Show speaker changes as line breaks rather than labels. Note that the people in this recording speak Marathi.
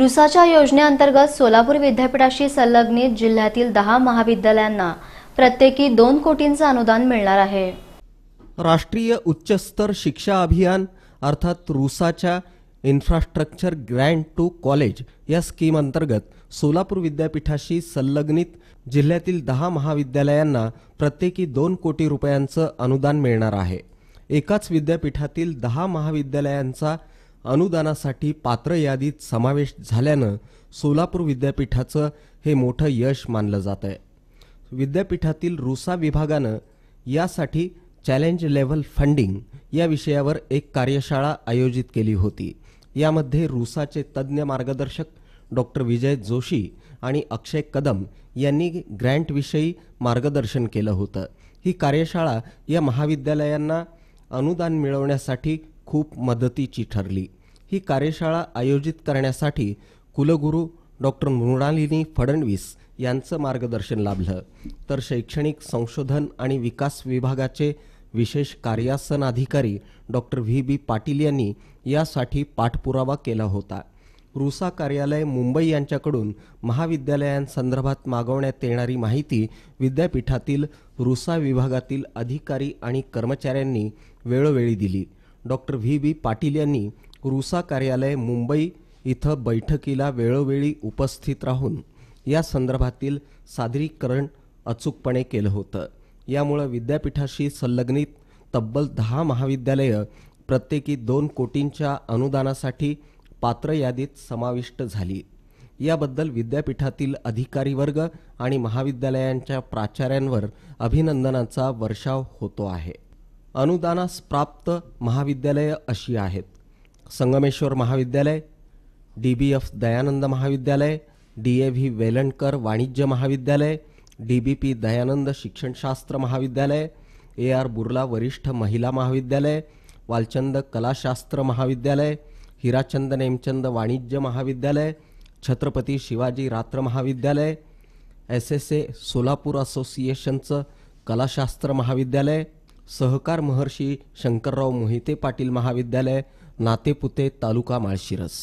रुसाच्या योजनेअंतर्गत सोलापूर विद्यापीठाशी संलग्नित जिल्ह्यातील दहा महाविद्यालयांना प्रत्येकी दोन कोटींचं अनुदान मिळणार आहे राष्ट्रीय उच्चस्तर शिक्षा अभियान अर्थात रुसाच्या इन्फ्रास्ट्रक्चर ग्रँड टू कॉलेज या स्कीम अंतर्गत सोलापूर विद्यापीठाशी संलग्नित जिल्ह्यातील दहा महाविद्यालयांना प्रत्येकी दोन कोटी रुपयांचं अनुदान मिळणार आहे एकाच विद्यापीठातील दहा महाविद्यालयांचा अनुदानासाठी पात्र यादीत समावेश झाल्यानं सोलापूर विद्यापीठाचं हे मोठं यश मानलं जात आहे विद्यापीठातील रुसा विभागानं यासाठी चॅलेंज लेव्हल फंडिंग या विषयावर एक कार्यशाळा आयोजित केली होती यामध्ये रुसाचे तज्ज्ञ मार्गदर्शक डॉक्टर विजय जोशी आणि अक्षय कदम यांनी ग्रँटविषयी मार्गदर्शन केलं होतं ही कार्यशाळा या महाविद्यालयांना अनुदान मिळवण्यासाठी खूप मदतीची ठरली ही कार्यशाळा आयोजित करण्यासाठी कुलगुरू डॉक्टर मृणालिनी फडणवीस यांचं मार्गदर्शन लाभलं तर शैक्षणिक संशोधन आणि विकास विभागाचे विशेष कार्यासन अधिकारी डॉक्टर व्ही बी पाटील यांनी यासाठी पाठपुरावा केला होता रुसा कार्यालय मुंबई यांच्याकडून महाविद्यालयांसंदर्भात मागवण्यात येणारी माहिती विद्यापीठातील रुसा विभागातील अधिकारी आणि कर्मचाऱ्यांनी वेळोवेळी दिली डॉक्टर व्ही बी पाटील यांनी रुसा कार्यालय मुंबई इथं बैठकीला वेळोवेळी उपस्थित राहून या संदर्भातील सादरीकरण अचूकपणे केलं होतं यामुळं विद्यापीठाशी संलग्नित तब्बल दहा महाविद्यालयं प्रत्येकी दोन कोटींच्या अनुदानासाठी पात्र यादीत समाविष्ट झाली याबद्दल विद्यापीठातील अधिकारी वर्ग आणि महाविद्यालयांच्या प्राचार्यांवर अभिनंदनाचा वर्षाव होतो आहे अनुदानास प्राप्त महाविद्यालयं अशी आहेत संगमेश्वर महाविद्यालय डी बी एफ दयानंद महाविद्यालय डी ए व्ही वेलणकर वाणिज्य महाविद्यालय डी बी पी दयानंद शिक्षणशास्त्र महाविद्यालय ए आर बुर्ला वरिष्ठ महिला महाविद्यालय वालचंद कलाशास्त्र महाविद्यालय हिराचंद नेमचंद वाणिज्य महाविद्यालय छत्रपती शिवाजी रात्र महाविद्यालय एस एस ए सोलापूर असोसिएशनचं कलाशास्त्र महाविद्यालय सहकार महर्षी शंकरराव मोहिते पाटील महाविद्यालय नातेपुते तालुका माळशिरस